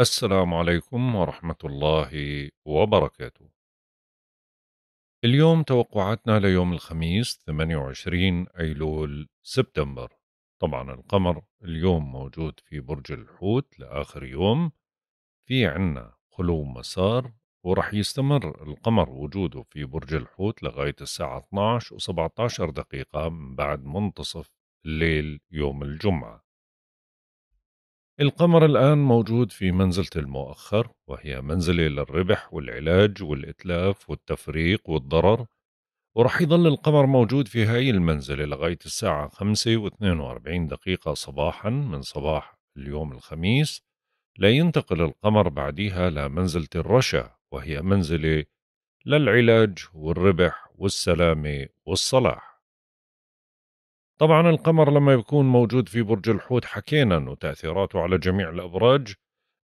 السلام عليكم ورحمة الله وبركاته. اليوم توقعاتنا ليوم الخميس 28 أيلول سبتمبر. طبعا القمر اليوم موجود في برج الحوت لآخر يوم. في عنا خلو مسار ورح يستمر القمر وجوده في برج الحوت لغاية الساعة 12 و17 دقيقة من بعد منتصف الليل يوم الجمعة. القمر الآن موجود في منزلة المؤخر وهي منزلة للربح والعلاج والإتلاف والتفريق والضرر ورح يظل القمر موجود في هاي المنزلة لغاية الساعة 5 و 42 دقيقة صباحا من صباح اليوم الخميس لا ينتقل القمر بعديها لمنزلة الرشا وهي منزلة للعلاج والربح والسلامة والصلاح طبعا القمر لما يكون موجود في برج الحوت حكينا انه تاثيراته على جميع الابراج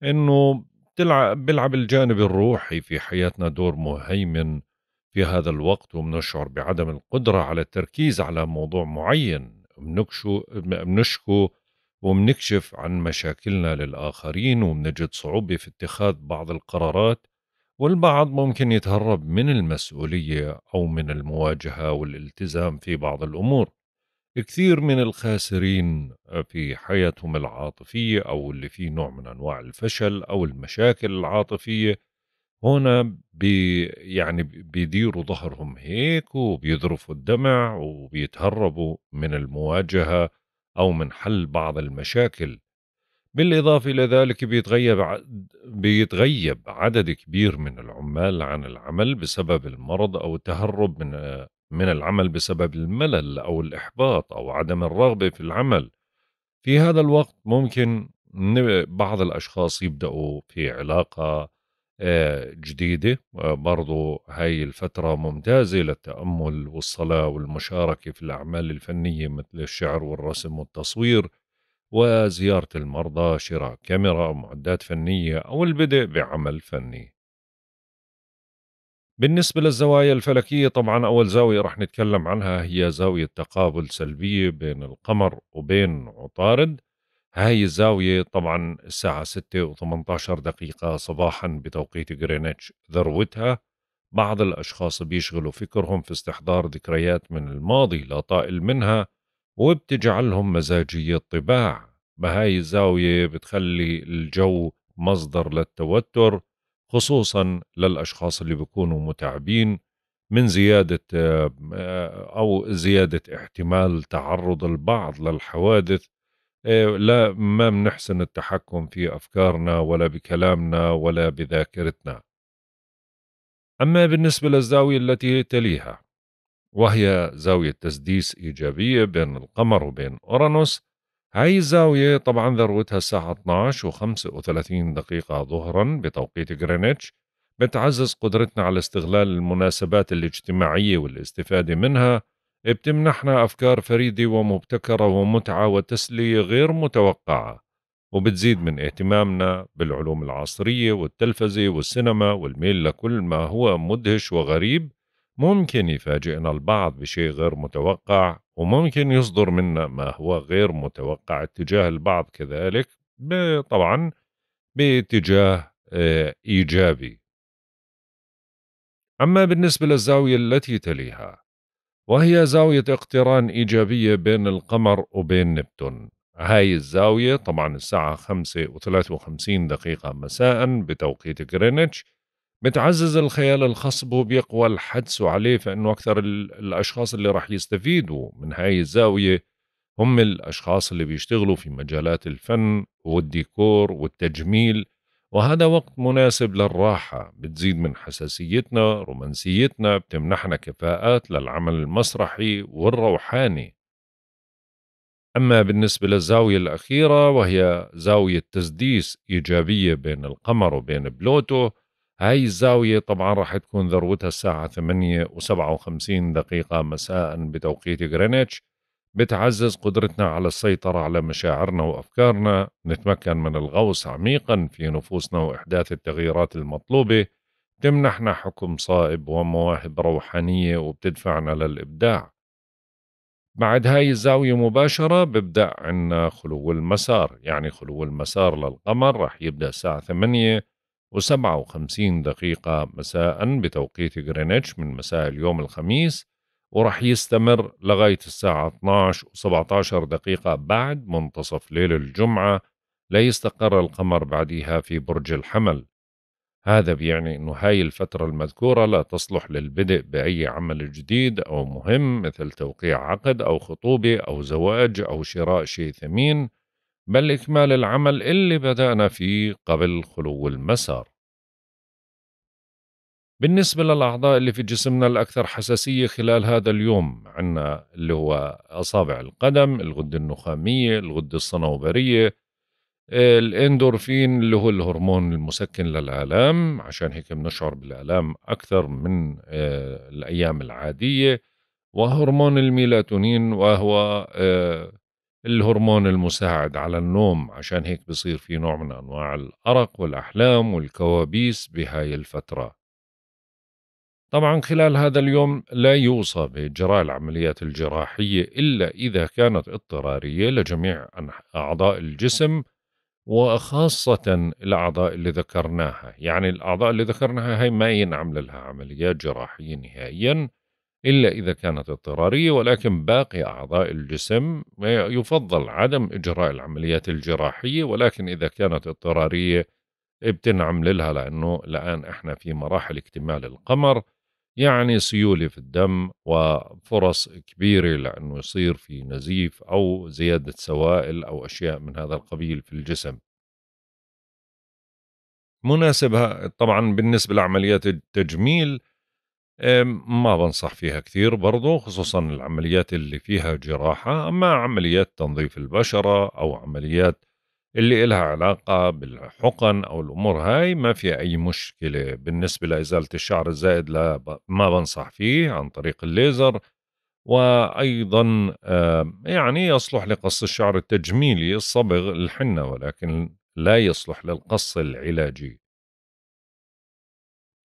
انه بتلعب بيلعب الجانب الروحي في حياتنا دور مهيمن في هذا الوقت وبنشعر بعدم القدرة على التركيز على موضوع معين بنكشو بنشكو وبنكشف عن مشاكلنا للآخرين وبنجد صعوبة في اتخاذ بعض القرارات والبعض ممكن يتهرب من المسؤولية أو من المواجهة والالتزام في بعض الأمور كثير من الخاسرين في حياتهم العاطفية أو اللي فيه نوع من أنواع الفشل أو المشاكل العاطفية هنا بي يعني بيديروا ظهرهم هيك وبيذرفوا الدمع وبيتهربوا من المواجهة أو من حل بعض المشاكل بالإضافة إلى ذلك بيتغيب, بيتغيب عدد كبير من العمال عن العمل بسبب المرض أو التهرب من من العمل بسبب الملل أو الإحباط أو عدم الرغبة في العمل في هذا الوقت ممكن بعض الأشخاص يبدأوا في علاقة آه، جديدة آه، برضو هاي الفترة ممتازة للتأمل والصلاة والمشاركة في الأعمال الفنية مثل الشعر والرسم والتصوير وزيارة المرضى شراء كاميرا أو معدات فنية أو البدء بعمل فني بالنسبة للزوايا الفلكية طبعا أول زاوية رح نتكلم عنها هي زاوية تقابل سلبية بين القمر وبين عطارد هاي الزاوية طبعا الساعة 6 و 18 دقيقة صباحا بتوقيت غرينتش ذروتها بعض الأشخاص بيشغلوا فكرهم في استحضار ذكريات من الماضي لا طائل منها وبتجعلهم مزاجية طباع بهاي الزاوية بتخلي الجو مصدر للتوتر خصوصا للأشخاص اللي بيكونوا متعبين من زيادة آه، أو زيادة احتمال تعرض البعض للحوادث آه، لا ما بنحسن التحكم في أفكارنا ولا بكلامنا ولا بذاكرتنا أما بالنسبة للزاوية التي تليها وهي زاوية تسديس إيجابية بين القمر وبين أورانوس هاي الزاوية طبعا ذروتها الساعة 12 و35 دقيقة ظهرا بتوقيت غرينتش بتعزز قدرتنا على استغلال المناسبات الاجتماعية والاستفادة منها بتمنحنا أفكار فريدة ومبتكرة ومتعة وتسلية غير متوقعة وبتزيد من اهتمامنا بالعلوم العصرية والتلفزة والسينما والميل لكل ما هو مدهش وغريب ممكن يفاجئنا البعض بشيء غير متوقع وممكن يصدر منا ما هو غير متوقع اتجاه البعض كذلك طبعا باتجاه آه، ايجابي اما بالنسبه للزاويه التي تليها وهي زاويه اقتران ايجابيه بين القمر وبين نبتون هاي الزاوية طبعا الساعة 5 و 53 دقيقة مساء بتوقيت غرينتش بتعزز الخيال الخصب وبيقوى الحدس عليه فانه اكثر الاشخاص اللي راح يستفيدوا من هاي الزاويه هم الاشخاص اللي بيشتغلوا في مجالات الفن والديكور والتجميل وهذا وقت مناسب للراحة بتزيد من حساسيتنا رومانسيتنا بتمنحنا كفاءات للعمل المسرحي والروحاني أما بالنسبة للزاوية الأخيرة وهي زاوية تسديس إيجابية بين القمر وبين بلوتو هاي الزاوية طبعا راح تكون ذروتها الساعة 8 و57 دقيقة مساء بتوقيت غرينتش بتعزز قدرتنا على السيطرة على مشاعرنا وأفكارنا نتمكن من الغوص عميقا في نفوسنا وإحداث التغييرات المطلوبة تمنحنا حكم صائب ومواهب روحانية وبتدفعنا للإبداع بعد هاي الزاوية مباشرة ببدأ عنا خلو المسار يعني خلو المسار للقمر رح يبدأ الساعة 8 و57 دقيقة مساء بتوقيت غرينتش من مساء اليوم الخميس ورح يستمر لغاية الساعة 12 و17 دقيقة بعد منتصف ليل الجمعة ليستقر القمر بعدها في برج الحمل هذا بيعني أنه هاي الفترة المذكورة لا تصلح للبدء بأي عمل جديد أو مهم مثل توقيع عقد أو خطوبة أو زواج أو شراء شيء ثمين بل إكمال العمل اللي بدأنا فيه قبل خلو المسار بالنسبة للأعضاء اللي في جسمنا الأكثر حساسية خلال هذا اليوم عنا اللي هو أصابع القدم الغدة النخامية الغدة الصنوبرية الاندورفين اللي هو الهرمون المسكن للآلام عشان هيك بنشعر بالآلام أكثر من آه، الأيام العادية وهرمون الميلاتونين وهو آه، الهرمون المساعد على النوم عشان هيك بصير في نوع من أنواع الأرق والأحلام والكوابيس بهاي الفترة طبعا خلال هذا اليوم لا يوصى بإجراء العمليات الجراحية إلا إذا كانت اضطرارية لجميع أعضاء الجسم وخاصة الأعضاء اللي ذكرناها يعني الأعضاء اللي ذكرناها هي ما ينعمل لها عمليات جراحية نهائياً إلا إذا كانت اضطرارية ولكن باقي أعضاء الجسم يفضل عدم إجراء العمليات الجراحية ولكن إذا كانت اضطرارية بتنعمل لها لأنه الآن إحنا في مراحل اكتمال القمر يعني سيولة في الدم وفرص كبيرة لأنه يصير في نزيف أو زيادة سوائل أو أشياء من هذا القبيل في الجسم مناسبة طبعا بالنسبة لعمليات التجميل ما بنصح فيها كثير برضو خصوصا العمليات اللي فيها جراحة أما عمليات تنظيف البشرة أو عمليات اللي إلها علاقة بالحقن أو الأمور هاي ما في أي مشكلة بالنسبة لإزالة الشعر الزائد لا ما بنصح فيه عن طريق الليزر وأيضا يعني يصلح لقص الشعر التجميلي الصبغ الحنة ولكن لا يصلح للقص العلاجي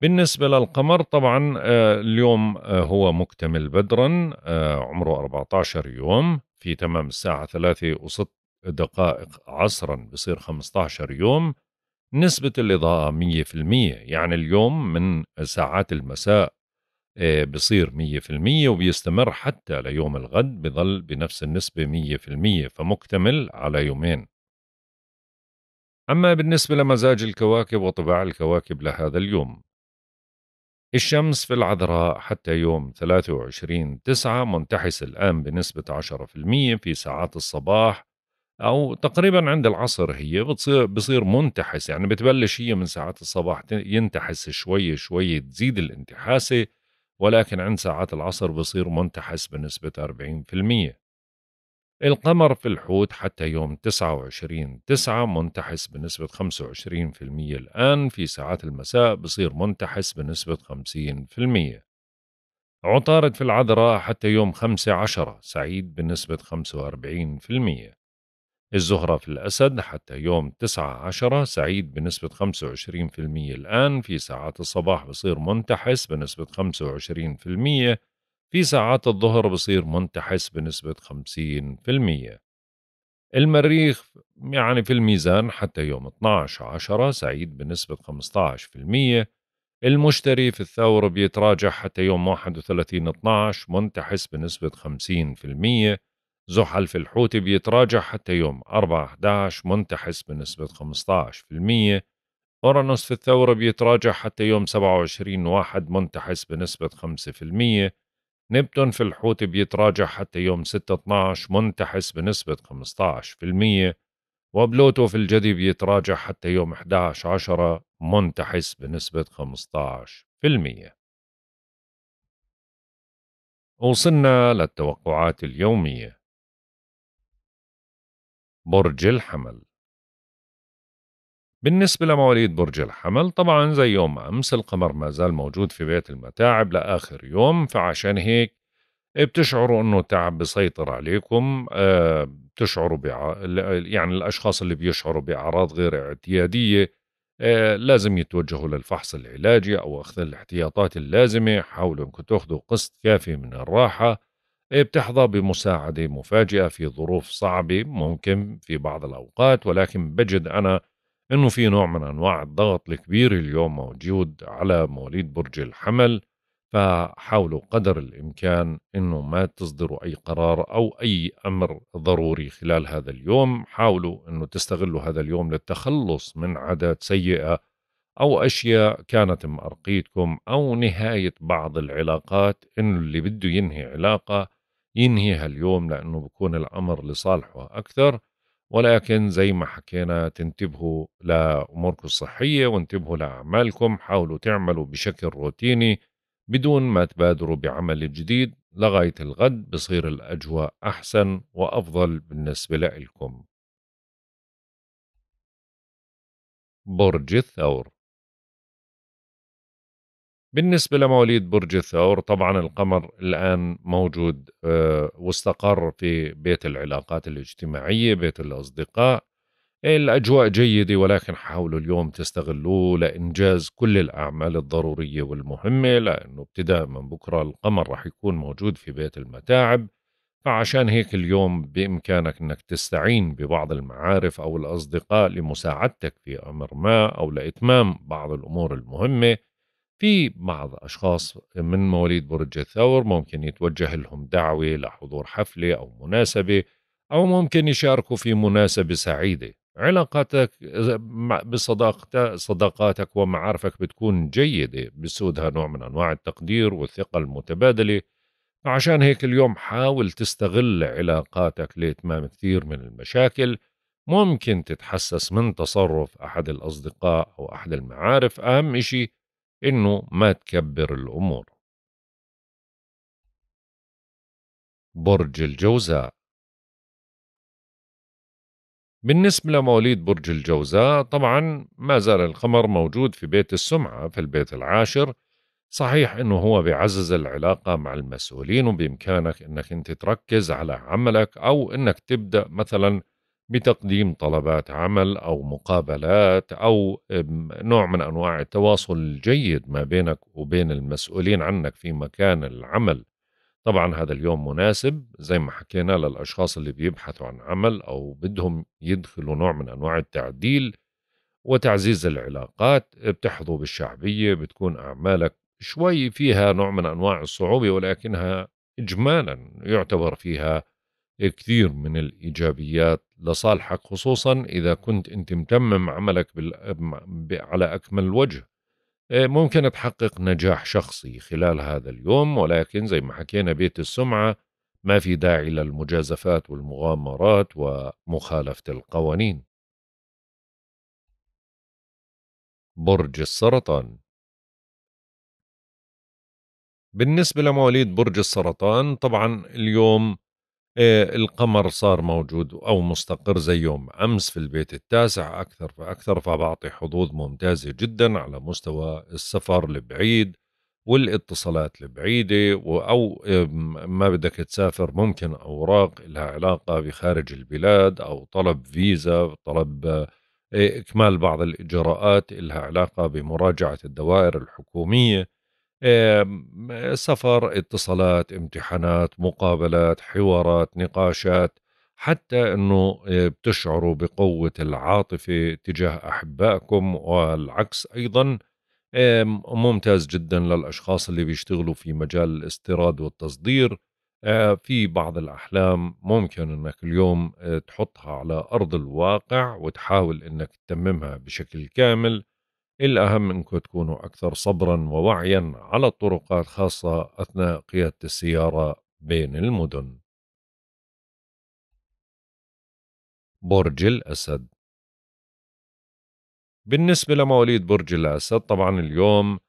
بالنسبة للقمر طبعا آه، اليوم آه، هو مكتمل بدرا آه، عمره 14 يوم في تمام الساعة 3 و6 دقائق عصرا بصير 15 يوم نسبة الإضاءة 100% يعني اليوم من ساعات المساء بصير 100% وبيستمر حتى ليوم الغد بظل بنفس النسبة 100% فمكتمل على يومين أما بالنسبة لمزاج الكواكب وطباع الكواكب لهذا اليوم الشمس في العذراء حتى يوم 23 9 منتحس الآن بنسبة 10% في ساعات الصباح أو تقريبا عند العصر هي بتصير بصير منتحس يعني بتبلش هي من ساعات الصباح ينتحس شوي شوي تزيد الانتحاسة ولكن عند ساعات العصر بصير منتحس بنسبة 40% القمر في الحوت حتى يوم 29 9 منتحس بنسبة 25% الآن في ساعات المساء بصير منتحس بنسبة 50% عطارد في العذراء حتى يوم خمسة عشرة سعيد بنسبة 45% الزهرة في الأسد حتى يوم تسعة عشرة سعيد بنسبة 25% الآن في ساعات الصباح بصير منتحس بنسبة المية. في ساعات الظهر بصير منتحس بنسبة 50% المريخ يعني في الميزان حتى يوم 12 عشرة سعيد بنسبة 15% المشتري في الثور بيتراجع حتى يوم 31 12 منتحس بنسبة 50% زحل في الحوت بيتراجع حتى يوم 4 11 منتحس بنسبة 15% أورانوس في الثورة بيتراجع حتى يوم 27 واحد منتحس بنسبة المية نبتون في الحوت بيتراجع حتى يوم 6/12 منتحس بنسبة 15% وبلوتو في الجدي بيتراجع حتى يوم 11/10 منتحس بنسبة 15%. وصلنا للتوقعات اليومية برج الحمل بالنسبة لمواليد برج الحمل طبعا زي يوم أمس القمر ما زال موجود في بيت المتاعب لآخر يوم فعشان هيك بتشعروا انه التعب بيسيطر عليكم آه، بتشعروا بع... يعني الاشخاص اللي بيشعروا باعراض غير اعتياديه آه، لازم يتوجهوا للفحص العلاجي او اخذ الاحتياطات اللازمه حاولوا انكم تاخذوا قسط كافي من الراحه آه، بتحظى بمساعده مفاجئه في ظروف صعبه ممكن في بعض الاوقات ولكن بجد انا انه في نوع من انواع الضغط الكبير اليوم موجود على مواليد برج الحمل فحاولوا قدر الامكان انه ما تصدروا اي قرار او اي امر ضروري خلال هذا اليوم، حاولوا انه تستغلوا هذا اليوم للتخلص من عادات سيئه او اشياء كانت مأرقيتكم او نهايه بعض العلاقات انه اللي بده ينهي علاقه ينهيها اليوم لانه بكون الامر لصالحه اكثر ولكن زي ما حكينا تنتبهوا لأموركم الصحية وانتبهوا لأعمالكم حاولوا تعملوا بشكل روتيني بدون ما تبادروا بعمل جديد لغاية الغد بصير الأجواء أحسن وأفضل بالنسبة لإلكم برج الثور بالنسبة لمواليد برج الثور طبعا القمر الآن موجود آه، واستقر في بيت العلاقات الاجتماعية بيت الأصدقاء الأجواء جيدة ولكن حاولوا اليوم تستغلوه لإنجاز كل الأعمال الضرورية والمهمة لأنه ابتداء من بكرة القمر رح يكون موجود في بيت المتاعب فعشان هيك اليوم بإمكانك أنك تستعين ببعض المعارف أو الأصدقاء لمساعدتك في أمر ما أو لإتمام بعض الأمور المهمة في بعض أشخاص من مواليد برج الثور ممكن يتوجه لهم دعوة لحضور حفلة أو مناسبة أو ممكن يشاركوا في مناسبة سعيدة علاقاتك بصداقتك صداقاتك ومعارفك بتكون جيدة بسودها نوع من أنواع التقدير والثقة المتبادلة فعشان هيك اليوم حاول تستغل علاقاتك لإتمام كثير من المشاكل ممكن تتحسس من تصرف أحد الأصدقاء أو أحد المعارف أهم إشي إنه ما تكبر الأمور برج الجوزاء بالنسبة لمواليد برج الجوزاء طبعا ما زال القمر موجود في بيت السمعة في البيت العاشر صحيح انه هو بيعزز العلاقة مع المسؤولين وبإمكانك انك انت تركز على عملك او انك تبدأ مثلا بتقديم طلبات عمل او مقابلات او نوع من انواع التواصل الجيد ما بينك وبين المسؤولين عنك في مكان العمل طبعا هذا اليوم مناسب زي ما حكينا للاشخاص اللي بيبحثوا عن عمل او بدهم يدخلوا نوع من انواع التعديل وتعزيز العلاقات بتحظوا بالشعبيه بتكون اعمالك شوي فيها نوع من انواع الصعوبه ولكنها اجمالا يعتبر فيها كثير من الإيجابيات لصالحك خصوصا إذا كنت أنت متمم عملك بال... على أكمل وجه آه، ممكن تحقق نجاح شخصي خلال هذا اليوم ولكن زي ما حكينا بيت السمعة ما في داعي للمجازفات والمغامرات ومخالفة القوانين برج السرطان بالنسبة لمواليد برج السرطان طبعا اليوم آه، القمر صار موجود أو مستقر زي يوم أمس في البيت التاسع أكثر فأكثر فبعطي حظوظ ممتازة جدا على مستوى السفر البعيد والاتصالات البعيدة أو ما بدك تسافر ممكن أوراق لها علاقة بخارج البلاد أو طلب فيزا طلب آه، إكمال بعض الإجراءات لها علاقة بمراجعة الدوائر الحكومية سفر اتصالات امتحانات مقابلات حوارات نقاشات حتى انه آه، بتشعروا بقوه العاطفه تجاه احبائكم والعكس ايضا ممتاز جدا للاشخاص اللي بيشتغلوا في مجال الاستيراد والتصدير آه، في بعض الاحلام ممكن انك اليوم آه، تحطها على ارض الواقع وتحاول انك تتممها بشكل كامل الأهم أنكم تكونوا أكثر صبرا ووعيا على الطرقات خاصة أثناء قيادة السيارة بين المدن برج الأسد بالنسبة لمواليد برج الأسد طبعا اليوم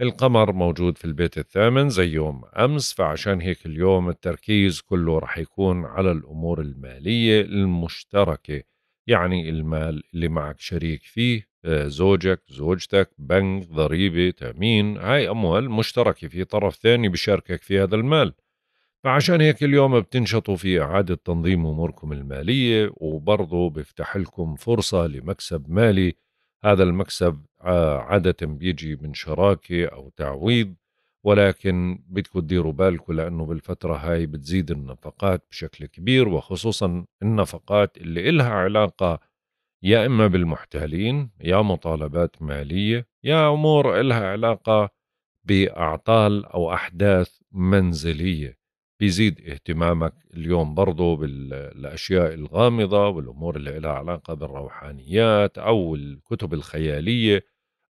القمر موجود في البيت الثامن زي يوم أمس فعشان هيك اليوم التركيز كله رح يكون على الأمور المالية المشتركة يعني المال اللي معك شريك فيه زوجك زوجتك بنك ضريبة تأمين هاي أموال مشتركة في طرف ثاني بشاركك في هذا المال فعشان هيك اليوم بتنشطوا في إعادة تنظيم أموركم المالية وبرضه بفتح لكم فرصة لمكسب مالي هذا المكسب عادة بيجي من شراكة أو تعويض ولكن بدكم تديروا بالكم لأنه بالفترة هاي بتزيد النفقات بشكل كبير وخصوصا النفقات اللي إلها علاقة يا إما بالمحتالين يا مطالبات مالية يا أمور إلها علاقة بأعطال أو أحداث منزلية بيزيد اهتمامك اليوم برضو بالأشياء الغامضة والأمور اللي لها علاقة بالروحانيات أو الكتب الخيالية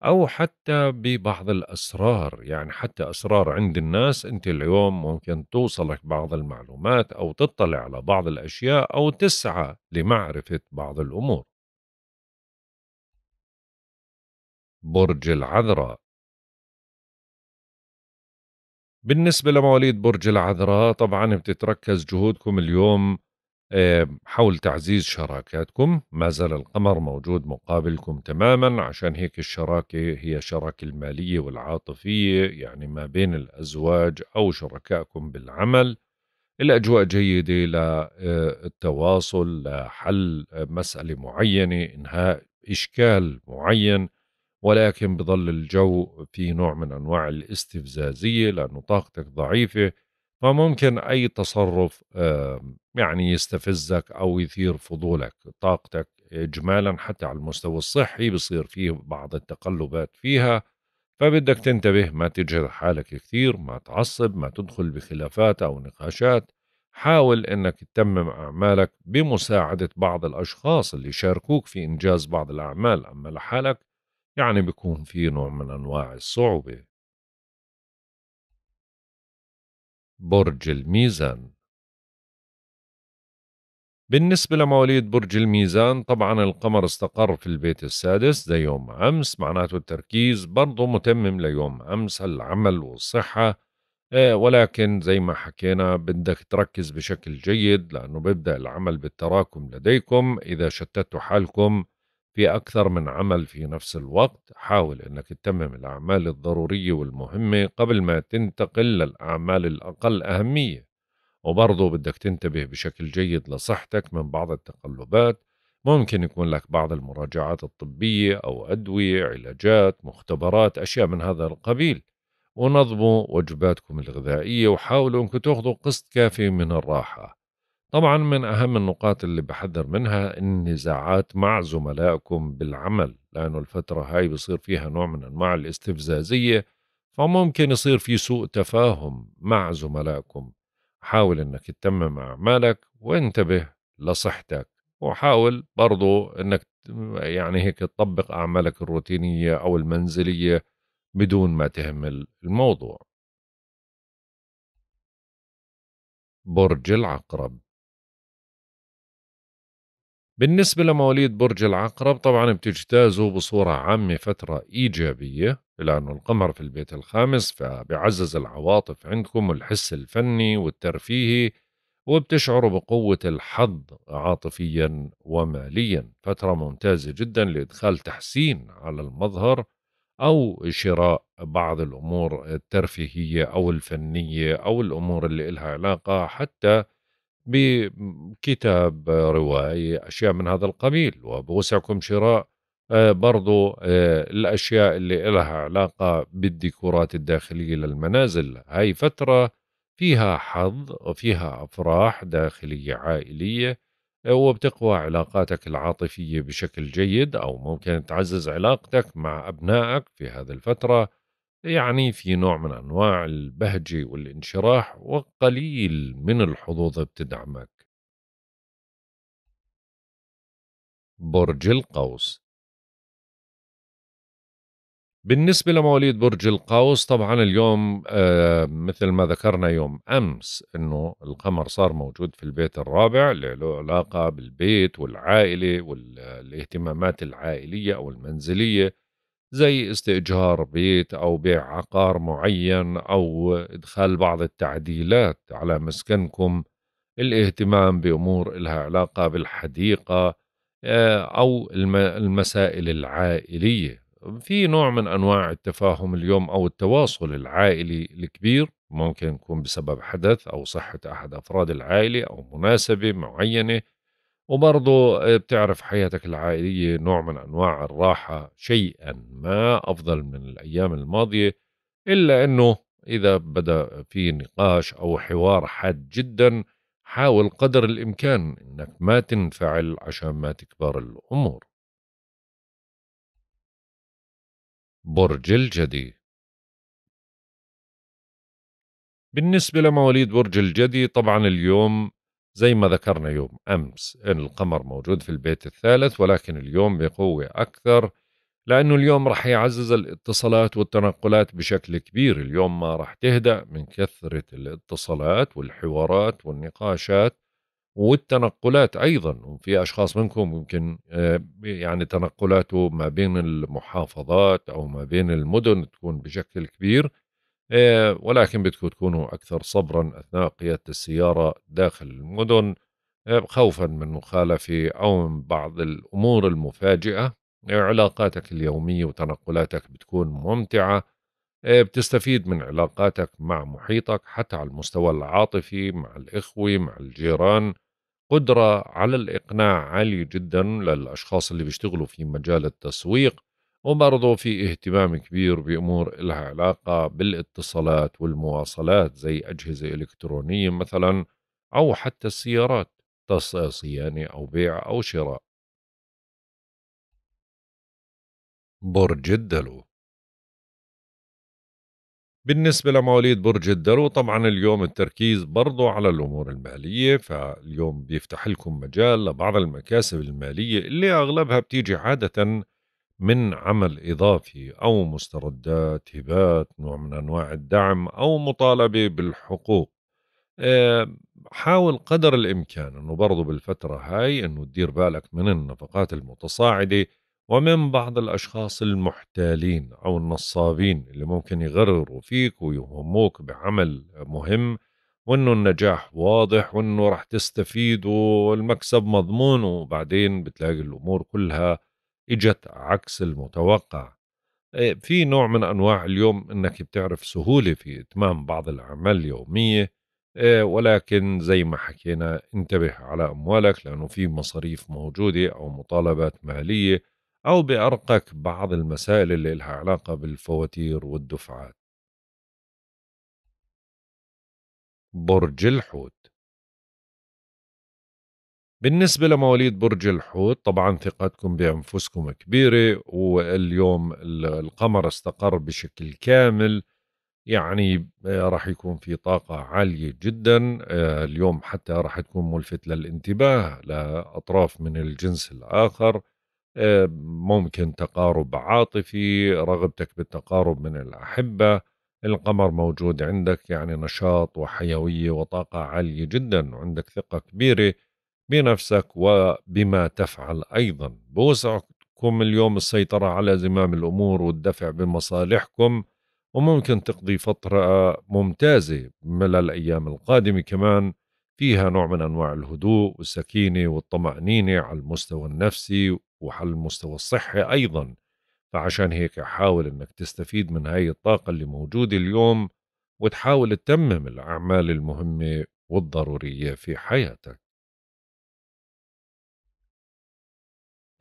أو حتى ببعض الأسرار يعني حتى أسرار عند الناس أنت اليوم ممكن توصلك بعض المعلومات أو تطلع على بعض الأشياء أو تسعى لمعرفة بعض الأمور برج العذراء بالنسبة لمواليد برج العذراء طبعا بتتركز جهودكم اليوم آه، حول تعزيز شراكاتكم ما زال القمر موجود مقابلكم تماما عشان هيك الشراكة هي شراكة المالية والعاطفية يعني ما بين الأزواج أو شركائكم بالعمل الأجواء جيدة للتواصل آه، لحل آه، مسألة معينة إنهاء إشكال معين ولكن بظل الجو في نوع من أنواع الاستفزازية لأنه طاقتك ضعيفة فممكن أي تصرف يعني يستفزك أو يثير فضولك طاقتك إجمالا حتى على المستوى الصحي بصير فيه بعض التقلبات فيها فبدك تنتبه ما تجهد حالك كثير ما تعصب ما تدخل بخلافات أو نقاشات حاول أنك تتمم أعمالك بمساعدة بعض الأشخاص اللي شاركوك في إنجاز بعض الأعمال أما لحالك يعني بيكون في نوع من أنواع الصعوبة برج الميزان بالنسبة لمواليد برج الميزان طبعا القمر استقر في البيت السادس ده يوم أمس معناته التركيز برضه متمم ليوم أمس العمل والصحة آه، ولكن زي ما حكينا بدك تركز بشكل جيد لأنه بيبدأ العمل بالتراكم لديكم إذا شتتوا حالكم في أكثر من عمل في نفس الوقت حاول أنك تتمم الأعمال الضرورية والمهمة قبل ما تنتقل للأعمال الأقل أهمية وبرضه بدك تنتبه بشكل جيد لصحتك من بعض التقلبات ممكن يكون لك بعض المراجعات الطبية أو أدوية علاجات مختبرات أشياء من هذا القبيل ونظموا وجباتكم الغذائية وحاولوا أنكم تاخذوا قسط كافي من الراحة طبعا من أهم النقاط اللي بحذر منها النزاعات مع زملائكم بالعمل لأنه الفترة هاي بصير فيها نوع من أنواع الاستفزازية فممكن يصير في سوء تفاهم مع زملائكم حاول أنك تتمم أعمالك وانتبه لصحتك وحاول برضو أنك يعني هيك تطبق أعمالك الروتينية أو المنزلية بدون ما تهمل الموضوع برج العقرب بالنسبة لمواليد برج العقرب طبعا بتجتازوا بصورة عامة فترة إيجابية لأنه القمر في البيت الخامس فبعزز العواطف عندكم والحس الفني والترفيهي وبتشعروا بقوة الحظ عاطفيا وماليا فترة ممتازة جدا لإدخال تحسين على المظهر أو شراء بعض الأمور الترفيهية أو الفنية أو الأمور اللي إلها علاقة حتى بكتاب روائي أشياء من هذا القبيل وبوسعكم شراء آه، برضو آه، الأشياء اللي لها علاقة بالديكورات الداخلية للمنازل هاي فترة فيها حظ وفيها أفراح داخلية عائلية آه، وبتقوى علاقاتك العاطفية بشكل جيد أو ممكن تعزز علاقتك مع أبنائك في هذه الفترة يعني في نوع من أنواع البهجة والانشراح وقليل من الحظوظ بتدعمك برج القوس بالنسبة لمواليد برج القوس طبعا اليوم آه مثل ما ذكرنا يوم أمس أنه القمر صار موجود في البيت الرابع له علاقة بالبيت والعائلة والاهتمامات العائلية أو المنزلية زي استئجار بيت أو بيع عقار معين أو إدخال بعض التعديلات على مسكنكم الاهتمام بأمور لها علاقة بالحديقة آه، أو المسائل العائلية في نوع من أنواع التفاهم اليوم أو التواصل العائلي الكبير ممكن يكون بسبب حدث أو صحة أحد أفراد العائلة أو مناسبة معينة وبرضه آه، بتعرف حياتك العائلية نوع من أنواع الراحة شيئا ما أفضل من الأيام الماضية إلا أنه إذا بدأ في نقاش أو حوار حاد جدا حاول قدر الإمكان أنك ما تنفعل عشان ما تكبر الأمور برج الجدي بالنسبة لمواليد برج الجدي طبعا اليوم زي ما ذكرنا يوم أمس أن القمر موجود في البيت الثالث ولكن اليوم بقوة أكثر لأنه اليوم راح يعزز الاتصالات والتنقلات بشكل كبير اليوم ما راح تهدأ من كثرة الاتصالات والحوارات والنقاشات والتنقلات أيضا وفي أشخاص منكم ممكن آه، يعني تنقلاته ما بين المحافظات أو ما بين المدن تكون بشكل كبير إيه، ولكن بدكم تكونوا أكثر صبرا أثناء قيادة السيارة داخل المدن إيه، خوفا من مخالفة أو من بعض الأمور المفاجئة إيه، علاقاتك اليومية وتنقلاتك بتكون ممتعة بتستفيد من علاقاتك مع محيطك حتى على المستوى العاطفي مع الإخوة مع الجيران قدرة على الإقناع عالية جدا للأشخاص اللي بيشتغلوا في مجال التسويق وبرضه في اهتمام كبير بأمور لها علاقة بالاتصالات والمواصلات زي أجهزة إلكترونية مثلا أو حتى السيارات صيانة يعني أو بيع أو شراء برج الدلو بالنسبة لمواليد برج الدلو طبعا اليوم التركيز برضو على الأمور المالية فاليوم بيفتح لكم مجال لبعض المكاسب المالية اللي أغلبها بتيجي عادة من عمل إضافي أو مستردات هبات نوع من أنواع الدعم أو مطالبة بالحقوق آه، حاول قدر الإمكان أنه برضو بالفترة هاي أنه تدير بالك من النفقات المتصاعدة ومن بعض الأشخاص المحتالين أو النصابين اللي ممكن يغرروا فيك ويهموك بعمل مهم وأنه النجاح واضح وأنه رح تستفيد والمكسب مضمون وبعدين بتلاقي الأمور كلها اجت عكس المتوقع آه، في نوع من انواع اليوم انك بتعرف سهوله في اتمام بعض الاعمال اليوميه آه، ولكن زي ما حكينا انتبه على اموالك لانه في مصاريف موجوده او مطالبات ماليه او بارقك بعض المسائل اللي لها علاقه بالفواتير والدفعات برج الحوت بالنسبة لمواليد برج الحوت طبعا ثقتكم بأنفسكم كبيرة واليوم القمر استقر بشكل كامل يعني آه، راح يكون في طاقة عالية جدا آه، اليوم حتى راح تكون ملفت للانتباه لأطراف من الجنس الآخر آه، ممكن تقارب عاطفي رغبتك بالتقارب من الأحبة القمر موجود عندك يعني نشاط وحيوية وطاقة عالية جدا وعندك ثقة كبيرة بنفسك وبما تفعل أيضا بوسعكم اليوم السيطرة على زمام الأمور والدفع بمصالحكم وممكن تقضي فترة ممتازة من الأيام القادمة كمان فيها نوع من أنواع الهدوء والسكينة والطمأنينة على المستوى النفسي وعلى المستوى الصحي أيضا فعشان هيك حاول أنك تستفيد من هاي الطاقة اللي موجودة اليوم وتحاول تتمم الأعمال المهمة والضرورية في حياتك